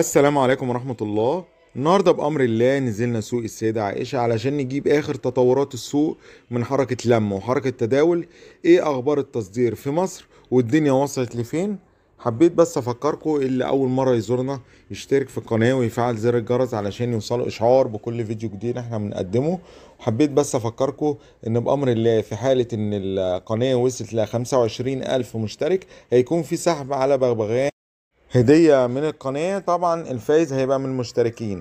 السلام عليكم ورحمة الله النهارده بأمر الله نزلنا سوق السيدة عائشة علشان نجيب آخر تطورات السوق من حركة لم وحركة تداول إيه أخبار التصدير في مصر والدنيا وصلت لفين حبيت بس أفكركم اللي أول مرة يزورنا يشترك في القناة ويفعل زر الجرس علشان يوصله إشعار بكل فيديو جديد إحنا بنقدمه وحبيت بس أفكركم إن بأمر الله في حالة إن القناة وصلت ل 25000 مشترك هيكون في سحب على بغبغان هدية من القناة طبعا الفايز هيبقى من المشتركين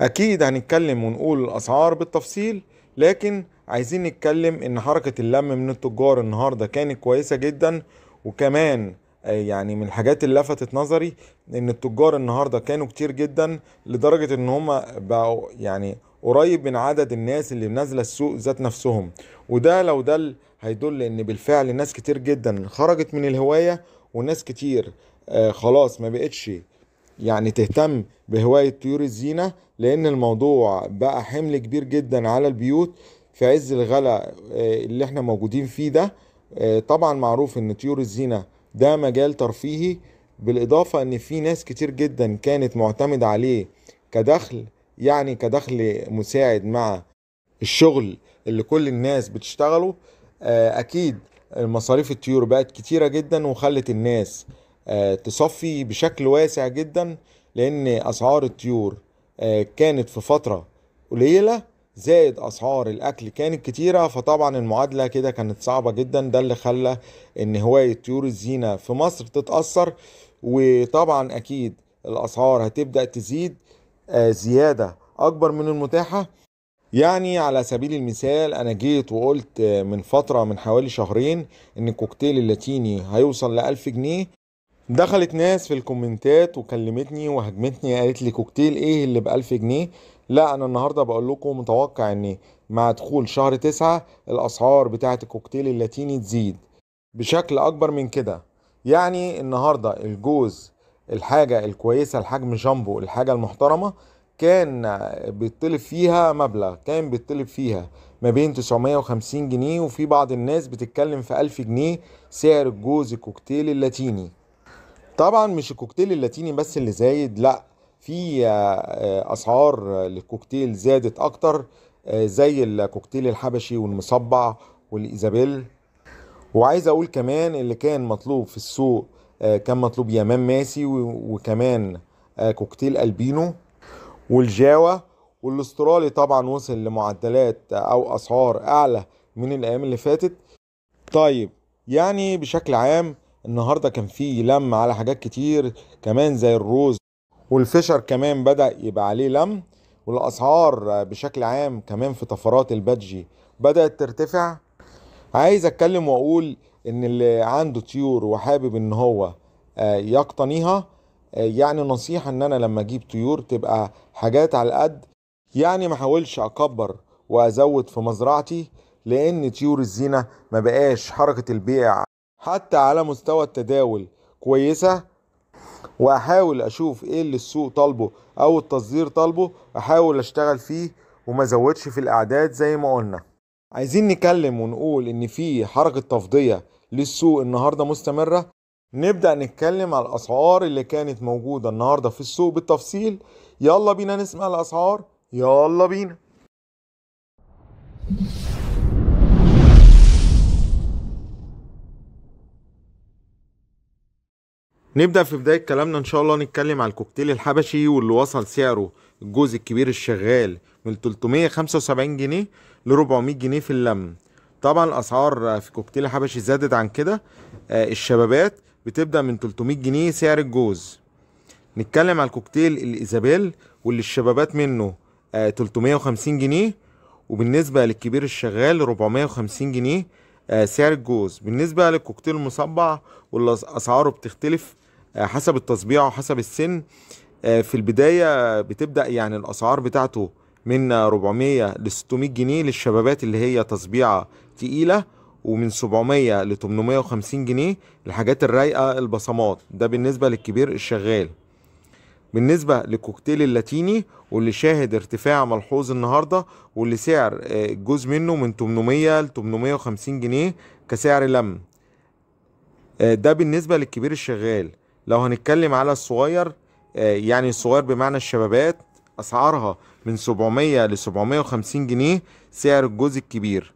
أكيد هنتكلم ونقول الأسعار بالتفصيل لكن عايزين نتكلم إن حركة اللم من التجار النهاردة كانت كويسة جدا وكمان آه، يعني من الحاجات اللي لفتت نظري ان التجار النهارده كانوا كتير جدا لدرجه ان هما بقوا يعني قريب من عدد الناس اللي نازله السوق ذات نفسهم وده لو دل هيدل ان بالفعل ناس كتير جدا خرجت من الهوايه وناس كتير آه، خلاص ما بقتش يعني تهتم بهواية طيور الزينة لأن الموضوع بقى حمل كبير جدا على البيوت في عز الغلاء آه، اللي احنا موجودين فيه ده آه، طبعا معروف ان طيور الزينة ده مجال ترفيهي بالإضافة ان في ناس كتير جدا كانت معتمدة عليه كدخل يعني كدخل مساعد مع الشغل اللي كل الناس بتشتغله أكيد مصاريف الطيور بقت كتيرة جدا وخلت الناس آه، تصفي بشكل واسع جدا لان اسعار الطيور آه، كانت في فتره قليله زائد اسعار الاكل كانت كتيره فطبعا المعادله كده كانت صعبه جدا ده اللي خلى ان هوايه طيور الزينه في مصر تتاثر وطبعا اكيد الاسعار هتبدا تزيد آه، زياده اكبر من المتاحه يعني على سبيل المثال انا جيت وقلت من فتره من حوالي شهرين ان الكوكتيل اللاتيني هيوصل ل 1000 جنيه دخلت ناس في الكومنتات وكلمتني وهجمتني قالت لي كوكتيل ايه اللي بألف جنيه لا انا النهارده بقول لكم متوقع ان مع دخول شهر تسعة الاسعار بتاعه الكوكتيل اللاتيني تزيد بشكل اكبر من كده يعني النهارده الجوز الحاجه الكويسه الحجم جامبو الحاجه المحترمه كان بيطلب فيها مبلغ كان بيطلب فيها ما بين 950 جنيه وفي بعض الناس بتتكلم في 1000 جنيه سعر الجوز الكوكتيل اللاتيني طبعا مش الكوكتيل اللاتيني بس اللي زايد لا في آه، آه، اسعار للكوكتيل زادت اكتر آه، زي الكوكتيل الحبشي والمصبع والايزابيل وعايز اقول كمان اللي كان مطلوب في السوق كان مطلوب يمام ماسي وكمان كوكتيل البينو والجاوا والاسترالي طبعا وصل لمعدلات او اسعار اعلى من الايام اللي فاتت طيب يعني بشكل عام النهارده كان في لم على حاجات كتير كمان زي الروز والفشر كمان بدا يبقى عليه لم والاسعار بشكل عام كمان في طفرات البادجي بدات ترتفع عايز اتكلم واقول ان اللي عنده طيور وحابب ان هو آه، يقتنيها آه، يعني نصيحه ان انا لما اجيب طيور تبقى حاجات على القد يعني ما احاولش اكبر وازود في مزرعتي لان طيور الزينه ما بقاش حركه البيع حتى على مستوى التداول كويسه واحاول اشوف ايه اللي السوق طالبه او التصدير طالبه احاول اشتغل فيه وما زودش في الاعداد زي ما قلنا عايزين نتكلم ونقول ان في حركه تفضيه للسوق النهارده مستمره نبدا نتكلم على الاسعار اللي كانت موجوده النهارده في السوق بالتفصيل يلا بينا نسمع الاسعار يلا بينا نبدأ في بداية كلامنا إن شاء الله نتكلم على الكوكتيل الحبشي واللي وصل سعره الجزء الكبير الشغال من 375 جنيه ل 400 جنيه في اللم طبعا الأسعار في كوكتيل الحبشي زادت عن كده آه، الشبابات بتبدأ من 300 جنيه سعر الجوز نتكلم على الكوكتيل الإيزابيل واللي الشبابات منه 350 آه، جنيه وبالنسبة للكبير الشغال 450 جنيه آه، سعر الجوز بالنسبة للكوكتيل المصبع واللي أسعاره بتختلف حسب التصبيع وحسب السن آه، في البداية بتبدأ يعني الأسعار بتاعته من 400 ل 600 جنيه للشبابات اللي هي تصبيعة تقيلة ومن 700 ل 850 جنيه الحاجات الرايقة البصمات ده بالنسبة للكبير الشغال بالنسبة لكوكتيل اللاتيني واللي شاهد ارتفاع ملحوظ النهاردة واللي سعر آه، جزء منه من 800 ل 850 جنيه كسعر لم آه، ده بالنسبة للكبير الشغال لو هنتكلم على الصغير آه، يعني الصغير بمعنى الشبابات اسعارها من 700 ل 750 جنيه سعر الجزء الكبير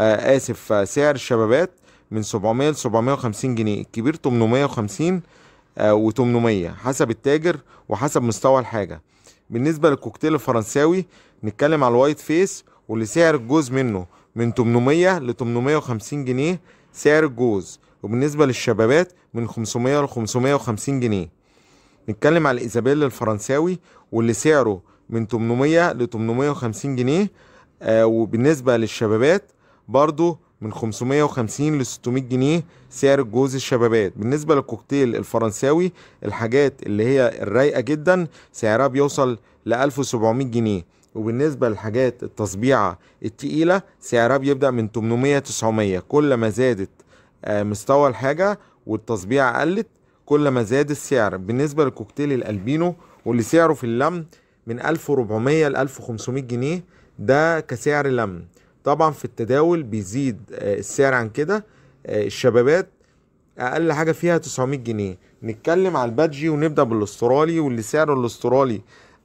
آه، اسف آه، سعر الشبابات من 700 ل 750 جنيه الكبير 850 و و800 حسب التاجر وحسب مستوى الحاجه بالنسبه للكوكتيل الفرنساوي نتكلم على الوايت فيس واللي سعر الجوز منه من 800 ل 850 جنيه سعر الجوز وبالنسبة للشبابات من 500 ل 550 جنيه نتكلم على الإيزابيل الفرنساوي واللي سعره من 800 ل 850 جنيه آه وبالنسبة للشبابات برضو من 550 ل 600 جنيه سعر الجوز الشبابات بالنسبة للكوكتيل الفرنساوي الحاجات اللي هي الرايقة جدا سعرها بيوصل ل 1700 جنيه وبالنسبة للحاجات التصبيعة التقيلة سعرها بيبدأ من 800 900 كل ما زادت آه، مستوى الحاجه والتصبيع قلت كل ما زاد السعر بالنسبه للكوكتيل الالبينو واللي سعره في اللم من 1400 ل 1500 جنيه ده كسعر لم طبعا في التداول بيزيد آه، السعر عن كده آه، الشبابات اقل حاجه فيها 900 جنيه نتكلم على البادجي ونبدا بالاسترالي واللي سعره الاسترالي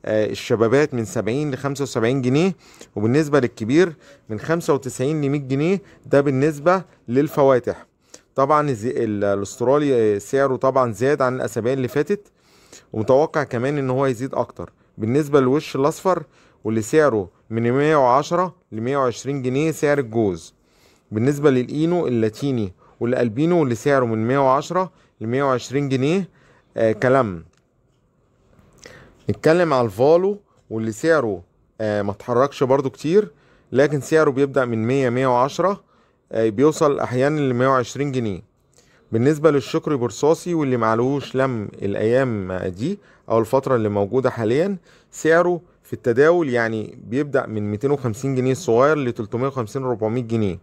الشبابات من 70 ل 75 جنيه وبالنسبه للكبير من 95 ل 100 جنيه ده بالنسبه للفواتح طبعا الاسترالي آه، سعره طبعا زاد عن الاسابيع اللي فاتت ومتوقع كمان ان هو يزيد اكتر بالنسبه للوش الاصفر واللي سعره من 110 ل 120 جنيه سعر الجوز بالنسبه للاينو اللاتيني والالبينو اللي سعره من 110 ل 120 جنيه آه كلام نتكلم على الفالو واللي سعره آه ما اتحركش برضو كتير لكن سعره بيبدا من 100 110 آه، بيوصل احيانا ل 120 جنيه بالنسبة للشكر برصاصي واللي معلوش لم الأيام دي أو الفترة اللي موجودة حاليا سعره في التداول يعني بيبدأ من 250 جنيه الصغير ل 350 400 جنيه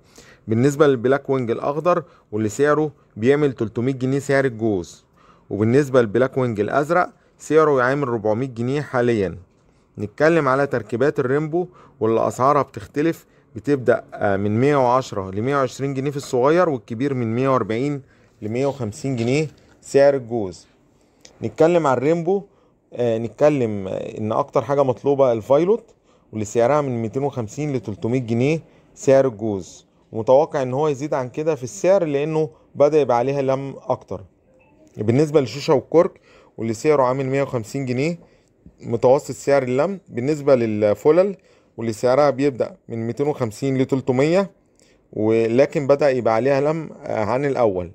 بالنسبة للبلاك وينج الأخضر واللي سعره بيعمل 300 جنيه سعر الجوز وبالنسبة للبلاك وينج الأزرق سعره يعامل 400 جنيه حاليا نتكلم على تركيبات الريمبو واللي أسعارها بتختلف بتبدا آه، من 110 ل 120 جنيه في الصغير والكبير من 140 ل 150 جنيه سعر الجوز نتكلم على الريمبو آه، نتكلم آه، ان اكتر حاجه مطلوبه الفايلوت واللي سعرها من 250 ل 300 جنيه سعر الجوز متوقع ان هو يزيد عن كده في السعر لانه بدا يبقى عليها لم اكتر بالنسبه للشيشه والكرك واللي سعره عامل 150 جنيه متوسط سعر اللم بالنسبه للفلل واللي سعرها بيبدأ من 250 ل 300 ولكن بدأ يبقى عليها لم عن الأول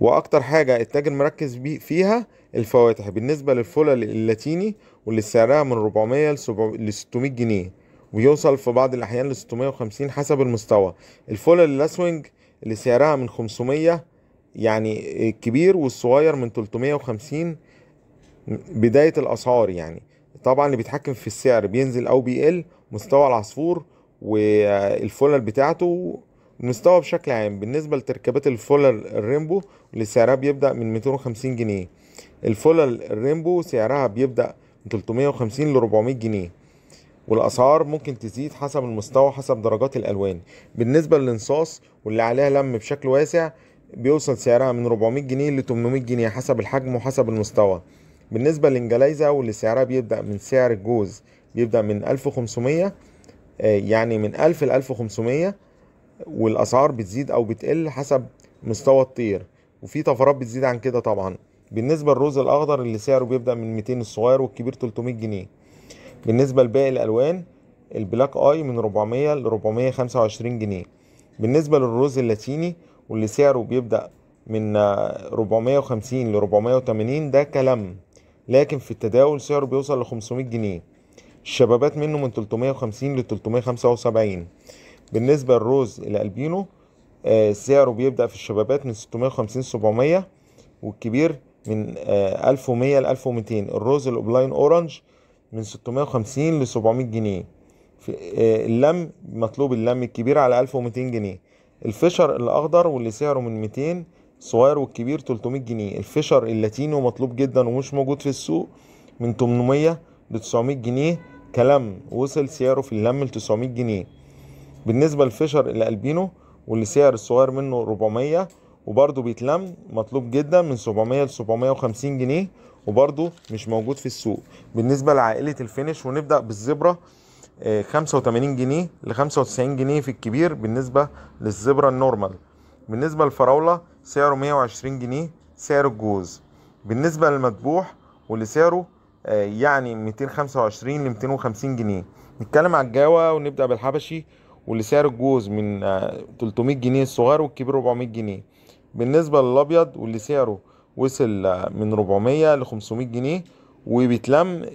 وأكتر حاجة التاجر مركز فيها الفواتح بالنسبة للفول اللاتيني واللي سعرها من 400 ل 600 جنيه ويوصل في بعض الأحيان ل 650 حسب المستوى الفول الاسوينج اللي سعرها من 500 يعني الكبير والصغير من 350 بداية الأسعار يعني طبعا اللي بيتحكم في السعر بينزل او بيقل مستوى العصفور والفولر بتاعته مستوى بشكل عام بالنسبه لتركيبات الفولر الريمبو اللي سعرها بيبدا من 250 جنيه الفولر الريمبو سعرها بيبدا من 350 ل 400 جنيه والاسعار ممكن تزيد حسب المستوى حسب درجات الالوان بالنسبه للنصاص واللي عليها لم بشكل واسع بيوصل سعرها من 400 جنيه ل 800 جنيه حسب الحجم وحسب المستوى بالنسبة للإنجليزة واللي سعرها بيبدأ من سعر الجوز بيبدأ من 1500 آه، يعني من 1000 ل 1500 والأسعار بتزيد أو بتقل حسب مستوى الطير وفي طفرات بتزيد عن كده طبعا بالنسبة للروز الأخضر اللي سعره بيبدأ من 200 الصغير والكبير 300 جنيه بالنسبة لباقي الألوان البلاك آي من 400 ل 425 جنيه بالنسبة للروز اللاتيني واللي سعره بيبدأ من 450 آه، ل 480 ده كلام لكن في التداول سعره بيوصل ل 500 جنيه الشبابات منه من 350 ل 375 بالنسبة للروز الألبينو آه سعره بيبدأ في الشبابات من 650 700 والكبير من آه 1100 ل 1200 الروز الأوبلاين أورانج من 650 ل 700 جنيه آه اللم مطلوب اللم الكبير على 1200 جنيه الفشر الأخضر واللي سعره من 200 الصغير والكبير 300 جنيه الفيشر اللاتينو مطلوب جدا ومش موجود في السوق من 800 ل 900 جنيه كلام وصل سعره في اللم ل 900 جنيه بالنسبة للفيشر الألبينو واللي سعر الصغير منه 400 وبرضه بيتلم مطلوب جدا من 700 ل 750 جنيه وبرضه مش موجود في السوق بالنسبة لعائلة الفينش ونبدأ بالزبرة 85 آه، جنيه ل 95 جنيه في الكبير بالنسبة للزبرة النورمال بالنسبة للفراولة سعره 120 جنيه سعر الجوز بالنسبة للمذبوح واللي سعره آه، يعني 225 ل 250 جنيه نتكلم على الجاوة ونبدأ بالحبشي واللي سعر الجوز من 300 آه، جنيه الصغير والكبير 400 جنيه بالنسبة للأبيض واللي سعره وصل آه، من 400 ل 500 جنيه وبيتلم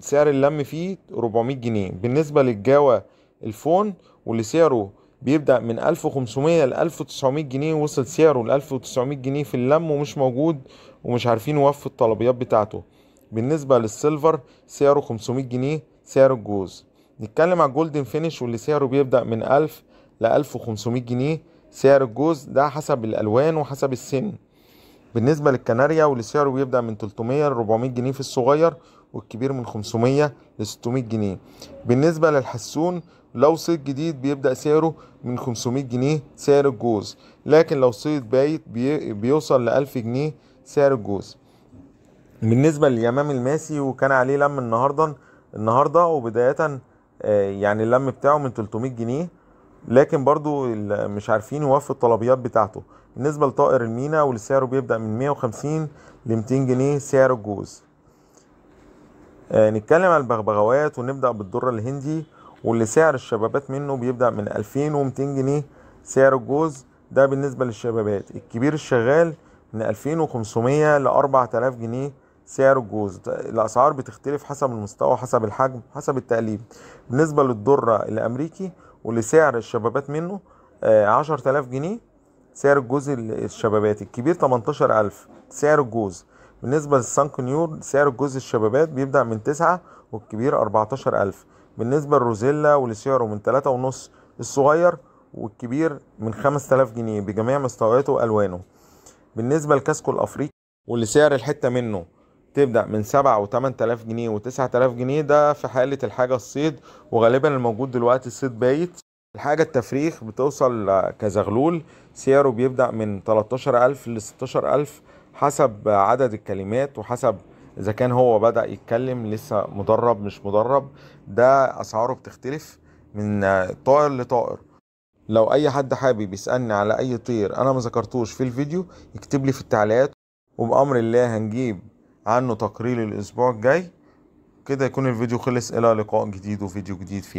سعر اللم فيه 400 جنيه بالنسبة للجاوة الفون واللي سعره بيبدأ من 1500 ل 1900 جنيه وصل سعره ل 1900 جنيه في اللم ومش موجود ومش عارفين يوفوا الطلبيات بتاعته بالنسبة للسيلفر سعره 500 جنيه سعر الجوز نتكلم على الجولدن فينيش واللي سعره بيبدأ من 1000 ل 1500 جنيه سعر الجوز ده حسب الألوان وحسب السن بالنسبة للكناريا واللي سعره بيبدأ من 300 ل 400 جنيه في الصغير والكبير من 500 ل 600 جنيه بالنسبة للحسون لو صيد جديد بيبدأ سعره من 500 جنيه سعر الجوز لكن لو صيد بايت بي بيوصل ل 1000 جنيه سعر الجوز بالنسبة لليمام الماسي وكان عليه لم النهاردة النهاردة وبداية آه، يعني اللم بتاعه من 300 جنيه لكن برضو مش عارفين يوفوا الطلبيات بتاعته بالنسبة لطائر المينا واللي سعره بيبدأ من 150 ل 200 جنيه سعر الجوز آه، نتكلم عن البغبغاوات ونبدأ بالدرة الهندي واللي سعر الشبابات منه بيبدأ من 2200 جنيه سعر الجوز ده بالنسبة للشبابات الكبير الشغال من 2500 ل 4000 جنيه سعر الجوز الأسعار بتختلف حسب المستوى حسب الحجم حسب التقليب بالنسبة للدرة الأمريكي واللي سعر الشبابات منه 10000 آه، جنيه سعر الجوز الشبابات الكبير 18000 سعر الجوز بالنسبة نيور سعر الجوز الشبابات بيبدأ من 9 والكبير 14000 بالنسبه للروزيلا ولسعره من ونص الصغير والكبير من خمس تلاف جنيه بجميع مستوياته والوانه بالنسبه لكاسكو الافريقي واللي سعر الحته منه تبدا من سبعة و تلاف جنيه وتسعة تلاف جنيه ده في حاله الحاجه الصيد وغالبا الموجود دلوقتي الصيد بايت الحاجه التفريخ بتوصل كزغلول سعره بيبدا من ألف لستاشر ألف حسب عدد الكلمات وحسب اذا كان هو بدا يتكلم لسه مدرب مش مدرب ده اسعاره بتختلف من طائر لطائر لو اي حد حابب يسالني على اي طير انا ما ذكرتوش في الفيديو يكتب لي في التعليقات وبامر الله هنجيب عنه تقرير الاسبوع الجاي كده يكون الفيديو خلص الى لقاء جديد وفيديو جديد فيه